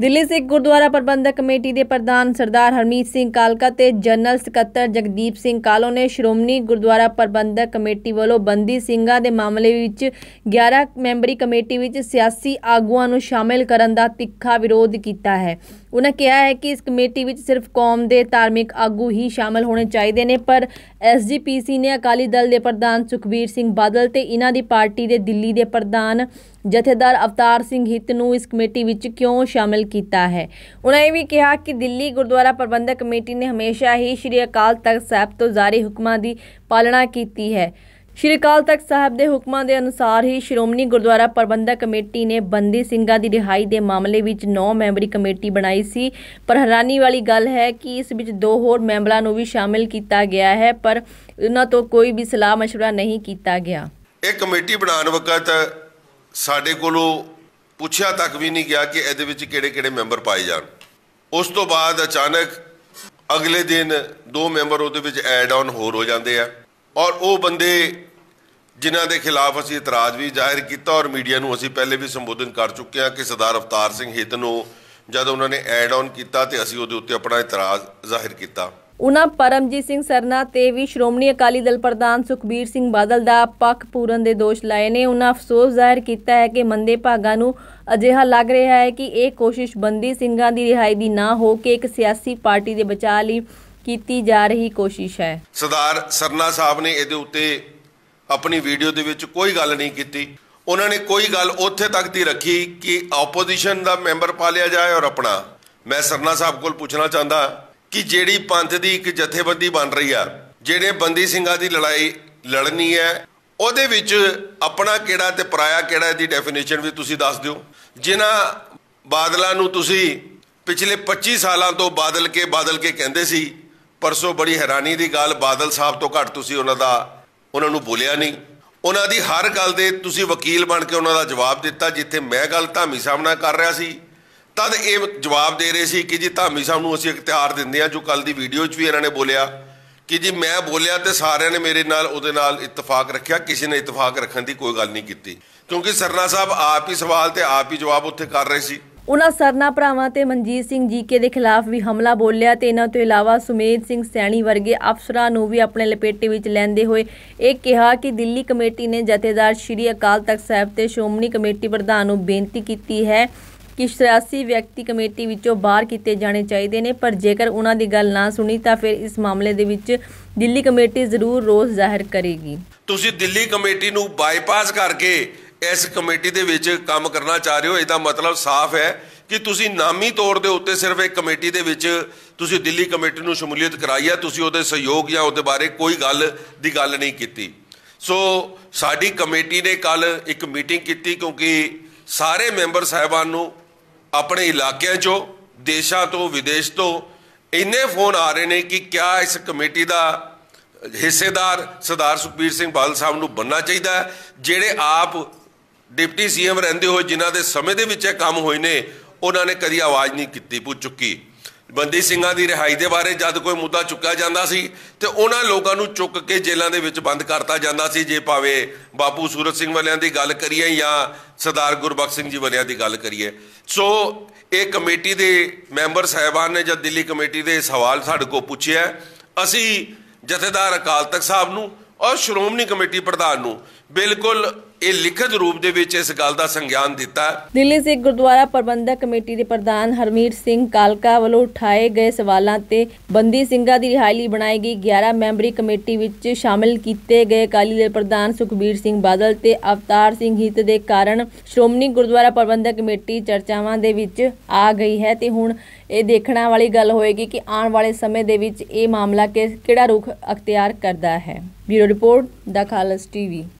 Delhi Sikh Gurdwara Prabandhak Committee ਦੇ ਪ੍ਰਧਾਨ ਸਰਦਾਰ ਹਰਮੀਤ ਸਿੰਘ ਕਾਲਕਾ ਤੇ ਜਨਰਲ ਸਕੱਤਰ ਜਗਦੀਪ ਸਿੰਘ ਕਾਲੋ ਨੇ ਸ਼੍ਰੋਮਣੀ ਗੁਰਦੁਆਰਾ ਪ੍ਰਬੰਧਕ ਕਮੇਟੀ ਵੱਲੋਂ ਬੰਦੀ ਸਿੰਘਾਂ ਦੇ ਮਾਮਲੇ ਵਿੱਚ 11 ਮੈਂਬਰੀ ਕਮੇਟੀ ਵਿੱਚ ਸਿਆਸੀ ਆਗੂਆਂ ਨੂੰ ਸ਼ਾਮਿਲ ਕਰਨ ਦਾ ਤਿੱਖਾ ਵਿਰੋਧ ਕੀਤਾ ਹੈ ਉਹਨਾਂ ਕਿਹਾ ਹੈ ਕਿ ਇਸ ਕਮੇਟੀ ਵਿੱਚ ਸਿਰਫ ਕੌਮ ਦੇ ਧਾਰਮਿਕ ਆਗੂ ਹੀ ਸ਼ਾਮਲ ਹੋਣੇ ਚਾਹੀਦੇ ਨੇ ਪਰ ਐਸਜੀਪੀਸੀ ਨੇ ਅਕਾਲੀ ਦਲ ਦੇ ਪ੍ਰਧਾਨ ਸੁਖਬੀਰ ਸਿੰਘ ਬਾਦਲ ਤੇ ਇਹਨਾਂ ਦੀ ਪਾਰਟੀ ਦੇ ਦਿੱਲੀ ਦੇ ਪ੍ਰਧਾਨ ਜਥੇਦਾਰ ਅਵਤਾਰ ਸਿੰਘ ਹਿੱਤ ਨੂੰ ਇਸ ਕਮੇਟੀ ਵਿੱਚ ਕਿਉਂ ਸ਼ਾਮਲ ਕੀਤਾ ਹੈ ਉਹਨਾਂ ਇਹ ਵੀ ਕਿਹਾ ਕਿ ਦਿੱਲੀ ਗੁਰਦੁਆਰਾ ਪ੍ਰਬੰਧਕ ਕਮੇਟੀ ਨੇ ਹਮੇਸ਼ਾ ਹੀ ਸ਼੍ਰੀ ਅਕਾਲ ਤਖਤ ਸਾਹਿਬ ਤੋਂ ਜਾਰੀ ਹੁਕਮਾਂ ਦੀ ਪਾਲਣਾ ਕੀਤੀ ਹੈ ਸ਼੍ਰੀ ਅਕਾਲ ਤਖਤ ਸਾਹਿਬ ਦੇ ਹੁਕਮਾਂ ਦੇ ਅਨੁਸਾਰ ਹੀ ਸ਼੍ਰੋਮਣੀ ਗੁਰਦੁਆਰਾ ਪ੍ਰਬੰਧਕ ਕਮੇਟੀ ਨੇ ਬੰਦੀ ਸਿੰਘਾਂ ਦੀ ਰਿਹਾਈ ਦੇ ਮਾਮਲੇ ਵਿੱਚ 9 ਮੈਂਬਰੀ ਕਮੇਟੀ ਬਣਾਈ ਸੀ ਪਰ ਹੈਰਾਨੀ ਵਾਲੀ ਗੱਲ ਹੈ ਕਿ ਇਸ ਵਿੱਚ ਦੋ ਹੋਰ ਮੈਂਬਰਾਂ ਨੂੰ ਵੀ ਸ਼ਾਮਿਲ ਕੀਤਾ ਗਿਆ ਹੈ ਪਰ ਉਹਨਾਂ ਤੋਂ ਕੋਈ ਵੀ ਸਲਾਹ مشورہ ਨਹੀਂ ਕੀਤਾ ਗਿਆ ਇਹ ਕਮੇਟੀ ਬਣਾਉਣ ਵਕਤ ਸਾਡੇ ਕੋਲੋਂ ਪੁੱਛਿਆ ਤੱਕ ਵੀ ਨਹੀਂ ਗਿਆ ਕਿ ਇਹਦੇ ਵਿੱਚ ਕਿਹੜੇ-ਕਿਹੜੇ ਮੈਂਬਰ ਪਾਏ ਜਾਣ ਉਸ ਤੋਂ ਬਾਅਦ ਅਚਾਨਕ ਅਗਲੇ ਦਿਨ ਦੋ ਮੈਂਬਰ ਉਹਦੇ ਵਿੱਚ ਐਡ ਆਨ ਹੋਰ ਹੋ ਜਾਂਦੇ ਆ ਔਰ ਉਹ ਬੰਦੇ ਜਿਨ੍ਹਾਂ ਦੇ ਖਿਲਾਫ ਅਸੀਂ ਇਤਰਾਜ਼ ਵੀ ਜ਼ਾਹਿਰ ਕੀਤਾ ਔਰ ਮੀਡੀਆ ਨੂੰ ਅਸੀਂ ਪਹਿਲੇ ਵੀ ਸੰਬੋਧਨ ਕਰ ਚੁੱਕੇ ਹਾਂ ਕਿ ਸਰਦਾਰ ਅਵਤਾਰ ਸਿੰਘ ਹਿੱਤ ਨੂੰ ਜਦ ਉਹਨਾਂ ਨੇ ਐਡ ਆਨ ਕੀਤਾ ਤੇ ਅਸੀਂ ਉਹਦੇ ਉੱਤੇ ਆਪਣਾ ਇਤਰਾਜ਼ ਜ਼ਾਹਿਰ ਕੀਤਾ ਉਹਨਾਂ ਪਰਮਜੀਤ ਸਿੰਘ ਸਰਨਾ ਤੇ ਵੀ ਸ਼੍ਰੋਮਣੀ ਅਕਾਲੀ ਦਲ ਪ੍ਰਧਾਨ ਸੁਖਬੀਰ ਸਿੰਘ ਬਾਦਲ ਦਾ ਪੱਖ ਪੂਰਨ ਦੇ ਦੋਸ਼ ਲਾਏ ਨੇ ਉਹਨਾਂ ਅਫਸੋਸ ਜ਼ਾਹਿਰ ਕੀਤਾ ਹੈ ਕਿ ਮੰਦੇ ਭਾਗਾਂ ਨੂੰ ਅਜਿਹਾ ਲੱਗ ਰਿਹਾ ਹੈ ਕਿ ਇਹ ਕੋਸ਼ਿਸ਼ ਬੰਦੀ ਸਿੰਘਾਂ ਦੀ ਰਿਹਾਈ ਦੀ ਨਾ ਹੋ ਕੇ ਇੱਕ ਸਿਆਸੀ ਪਾਰਟੀ ਦੇ ਬਚਾਅ ਲਈ ਕੀਤੀ ਜਾ ਰਹੀ ਕੋਸ਼ਿਸ਼ ਹੈ ਸਰਦਾਰ ਸਰਨਾ ਸਾਹਿਬ ਨੇ ਇਹਦੇ ਉੱਤੇ ਆਪਣੀ ਵੀਡੀਓ ਦੇ ਵਿੱਚ ਕੋਈ ਗੱਲ ਨਹੀਂ ਕੀਤੀ ਉਹਨਾਂ ਨੇ ਕੋਈ ਗੱਲ ਉੱਥੇ ਤੱਕ ਦੀ ਰੱਖੀ ਕਿ ਆਪੋਜੀਸ਼ਨ ਦਾ ਮੈਂਬਰ ਪਾ ਲਿਆ ਜਾਏ ਔਰ ਆਪਣਾ ਮੈਂ ਸਰਨਾ ਸਾਹਿਬ ਕੋਲ ਪੁੱਛਣਾ ਚਾਹੁੰਦਾ ਕਿ ਜਿਹੜੀ ਪੰਥ ਦੀ ਇੱਕ ਜਥੇਬੰਦੀ ਬਣ ਰਹੀ ਆ ਜਿਹੜੇ ਬੰਦੀ ਸਿੰਘਾਂ ਦੀ ਲੜਾਈ ਲੜਨੀ ਹੈ ਉਹਦੇ ਵਿੱਚ ਆਪਣਾ ਕਿਹੜਾ ਤੇ ਪਰਾਇਆ ਕਿਹੜਾ ਦੀ ਡੈਫੀਨੇਸ਼ਨ ਵੀ ਤੁਸੀਂ ਦੱਸ ਦਿਓ ਜਿਨ੍ਹਾਂ ਬਾਦਲਾਂ ਨੂੰ ਤੁਸੀਂ ਪਿਛਲੇ 25 ਸਾਲਾਂ ਤੋਂ ਬਾਦਲ ਕੇ ਬਾਦਲ ਕੇ ਕਹਿੰਦੇ ਸੀ ਪਰਸੋਂ ਬੜੀ ਹੈਰਾਨੀ ਦੀ ਗੱਲ ਬਾਦਲ ਸਾਹਿਬ ਤੋਂ ਘੱਟ ਤੁਸੀਂ ਉਹਨਾਂ ਦਾ ਉਹਨਾਂ ਨੂੰ ਬੋਲਿਆ ਨਹੀਂ ਉਹਨਾਂ ਦੀ ਹਰ ਗੱਲ ਦੇ ਤੁਸੀਂ ਵਕੀਲ ਬਣ ਕੇ ਉਹਨਾਂ ਦਾ ਜਵਾਬ ਦਿੱਤਾ ਜਿੱਥੇ ਮੈਂ ਗੱਲ ਧਾਮੀ ਸਾਹਿਬ ਨਾਲ ਕਰ ਰਿਹਾ ਸੀ ਤਦ ਇਹ ਜਵਾਬ ਦੇ ਰਹੇ ਸੀ ਕਿ ਜੀ ਧਾਮੀ ਸਾਹਿਬ ਨੂੰ ਅਸੀਂ ਇਖਤਿਆਰ ਦਿੰਦੇ ਆ ਜੋ ਕੱਲ ਦੀ ਵੀਡੀਓ 'ਚ ਵੀ ਇਹਨਾਂ ਨੇ ਬੋਲਿਆ ਕਿ ਜੀ ਮੈਂ ਬੋਲਿਆ ਤੇ ਸਾਰਿਆਂ ਨੇ ਮੇਰੇ ਨਾਲ ਉਹਦੇ ਨਾਲ ਇਤਫਾਕ ਰੱਖਿਆ ਕਿਸੇ ਨੇ ਇਤਫਾਕ ਰੱਖਣ ਦੀ ਕੋਈ ਗੱਲ ਨਹੀਂ ਕੀਤੀ ਕਿਉਂਕਿ ਸਰਨਾ ਸਾਹਿਬ ਆਪ ਹੀ ਸਵਾਲ ਤੇ ਆਪ ਹੀ ਜਵਾਬ ਉੱਥੇ ਕਰ ਰਹੇ ਸੀ ਉਹਨਾਂ ਸਰਨਾ ਭਰਾਵਾਂ ਤੇ ਮਨਜੀਤ ਸਿੰਘ ਜੀਕੇ ਦੇ ਖਿਲਾਫ ਵੀ ਹਮਲਾ ਬੋਲਿਆ ਤੇ ਇਹਨਾਂ ਤੋਂ ਇਲਾਵਾ ਸੁਮੇਧ ਸਿੰਘ ਸੈਣੀ ਵਰਗੇ ਅਫਸਰਾਂ ਨੂੰ ਵੀ ਆਪਣੇ ਲਪੇਟੇ ਵਿੱਚ ਲੈਂਦੇ ਹੋਏ ਇਹ ਕਿਹਾ ਕਿ ਦਿੱਲੀ ਕਮੇਟੀ ਨੇ ਜਥੇਦਾਰ ਸ਼੍ਰੀ ਅਕਾਲ ਤਖਤ ਸਾਹਿਬ ਤੇ ਸ਼ੋਮਣੀ ਕਮੇਟੀ ਪ੍ਰਧਾਨ ਨੂੰ ਬੇਨਤੀ ਕੀਤੀ ਹੈ ਕਿ 83 ਵਿਅਕਤੀ ਕਮੇਟੀ ਵਿੱਚੋਂ ਬਾਹਰ ਕੀਤੇ ਜਾਣੇ ਚਾਹੀਦੇ ਨੇ ਪਰ ਜੇਕਰ ਉਹਨਾਂ ਦੀ ਗੱਲ ਨਾ ਸੁਣੀ ਤਾਂ ਫਿਰ ਇਸ ਮਾਮਲੇ ਦੇ ਵਿੱਚ ਦਿੱਲੀ ਕਮੇਟੀ ਜ਼ਰੂਰ ਰੋਸ ਜ਼ਾਹਿਰ ਕਰੇਗੀ ਤੁਸੀਂ ਦਿੱਲੀ ਕਮੇਟੀ ਨੂੰ ਬਾਈਪਾਸ ਕਰਕੇ ਇਸ ਕਮੇਟੀ ਦੇ ਵਿੱਚ ਕੰਮ ਕਰਨਾ ਚਾਹ ਰਹੇ ਹੋ ਇਹਦਾ ਮਤਲਬ ਸਾਫ਼ ਹੈ ਕਿ ਤੁਸੀਂ ਨਾਮੀ ਤੌਰ ਦੇ ਉੱਤੇ ਸਿਰਫ ਇੱਕ ਕਮੇਟੀ ਦੇ ਵਿੱਚ ਤੁਸੀਂ ਦਿੱਲੀ ਕਮੇਟੀ ਨੂੰ ਸ਼ਮੂਲੀਅਤ ਕਰਾਈ ਹੈ ਤੁਸੀਂ ਉਹਦੇ ਸਹਿਯੋਗ ਜਾਂ ਉਹਦੇ ਬਾਰੇ ਕੋਈ ਗੱਲ ਦੀ ਗੱਲ ਨਹੀਂ ਕੀਤੀ ਸੋ ਸਾਡੀ ਕਮੇਟੀ ਨੇ ਕੱਲ ਇੱਕ ਮੀਟਿੰਗ ਕੀਤੀ ਕਿਉਂਕਿ ਸਾਰੇ ਮੈਂਬਰ ਸਾਹਿਬਾਨ ਨੂੰ ਆਪਣੇ ਇਲਾਕਿਆਂ 'ਚੋਂ ਦੇਸ਼ਾਂ ਤੋਂ ਵਿਦੇਸ਼ ਤੋਂ ਇੰਨੇ ਫੋਨ ਆ ਰਹੇ ਨੇ ਕਿ ਕਿਆ ਇਸ ਕਮੇਟੀ ਦਾ ਹਿੱਸੇਦਾਰ ਸਰਦਾਰ ਸੁਖਬੀਰ ਸਿੰਘ ਬਾਦਲ ਸਾਹਿਬ ਨੂੰ ਬੰਨਣਾ ਚਾਹੀਦਾ ਜਿਹੜੇ ਆਪ ਡਿਪਟੀ ਸੀਐਮ ਰਹਿੰਦੇ ਹੋਏ ਜਿਨ੍ਹਾਂ ਦੇ ਸਮੇਂ ਦੇ ਵਿੱਚ ਇਹ ਕੰਮ ਹੋਏ ਨੇ ਉਹਨਾਂ ਨੇ ਕਦੀ ਆਵਾਜ਼ ਨਹੀਂ ਕੀਤੀ ਪੁੱਛ ਚੁੱਕੀ ਬੰਦੀ ਸਿੰਘਾਂ ਦੀ ਰਿਹਾਈ ਦੇ ਬਾਰੇ ਜਦ ਕੋਈ ਮੁੱਦਾ ਚੁੱਕਿਆ ਜਾਂਦਾ ਸੀ ਤੇ ਉਹਨਾਂ ਲੋਕਾਂ ਨੂੰ ਚੁੱਕ ਕੇ ਜੇਲ੍ਹਾਂ ਦੇ ਵਿੱਚ ਬੰਦ ਕਰਤਾ ਜਾਂਦਾ ਸੀ ਜੇ ਭਾਵੇਂ ਬਾਪੂ ਸੂਰਤ ਸਿੰਘ ਵਾਲਿਆਂ ਦੀ ਗੱਲ ਕਰੀਏ ਜਾਂ ਸਰਦਾਰ ਗੁਰਬਖਸ਼ ਸਿੰਘ ਜੀ ਵਾਲਿਆਂ ਦੀ ਗੱਲ ਕਰੀਏ ਸੋ ਇਹ ਕਮੇਟੀ ਦੇ ਮੈਂਬਰ ਸਹਿਬਾਨ ਨੇ ਜਦ ਦਿੱਲੀ ਕਮੇਟੀ ਦੇ ਸਵਾਲ ਸਾਡੇ ਕੋਲ ਪੁੱਛਿਆ ਅਸੀਂ ਜਥੇਦਾਰ ਅਕਾਲ ਤਖਤ ਸਾਹਿਬ ਨੂੰ ਔਰ ਸ਼੍ਰੋਮਣੀ ਕਮੇਟੀ ਪ੍ਰਧਾਨ ਨੂੰ ਬਿਲਕੁਲ ਇਹ ਲਿਖਤ ਰੂਪ ਦੇ ਵਿੱਚ ਇਸ ਗੱਲ ਦਾ ਸੰਗਿਆਨ ਦਿੱਤਾ ਦਿੱਲੀ ਸਿੱਖ ਗੁਰਦੁਆਰਾ ਪ੍ਰਬੰਧਕ ਕਮੇਟੀ ਦੇ ਪ੍ਰਧਾਨ ਹਰਮੀਤ ਸਿੰਘ ਕਾਲਕਾ ਵੱਲੋਂ ਉਠਾਏ ਗਏ ਸਵਾਲਾਂ ਤੇ ਬੰਦੀ ਸਿੰਘਾਂ ਦੀ ਰਿਹਾਈ ਲਈ ਬਣਾਈ ਗਈ 11 ਮੈਂਬਰੀ ਕਮੇਟੀ ਵਿੱਚ ਸ਼ਾਮਲ ਕੀਤੇ ਗਏ ਅਕਾਲੀ ਦੇ ਪ੍ਰਧਾਨ ਸੁਖਬੀਰ ਸਿੰਘ ਬਾਦਲ ਤੇ ਅਵਤਾਰ ਸਿੰਘ ਹਿੱਤ ਦੇ ਕਾਰਨ ਸ਼੍ਰੋਮਣੀ ਗੁਰਦੁਆਰਾ ਪ੍ਰਬੰਧਕ ਕਮੇਟੀ ਚਰਚਾਵਾਂ ਦੇ ਵਿੱਚ ਆ ਗਈ ਹੈ ਤੇ ਹੁਣ ਇਹ ਦੇਖਣਾ ਵਾਲੀ ਗੱਲ ਹੋਏਗੀ ਕਿ ਆਉਣ ਵਾਲੇ ਸਮੇਂ ਦੇ ਵਿੱਚ ਇਹ ਮਾਮਲਾ ਕਿਹੜਾ ਰੁਖ ਅਖਤਿਆਰ ਕਰਦਾ ਹੈ ਬਿਊਰੋ ਰਿਪੋਰਟ ਦਾ ਖਾਲਸ ਟੀਵੀ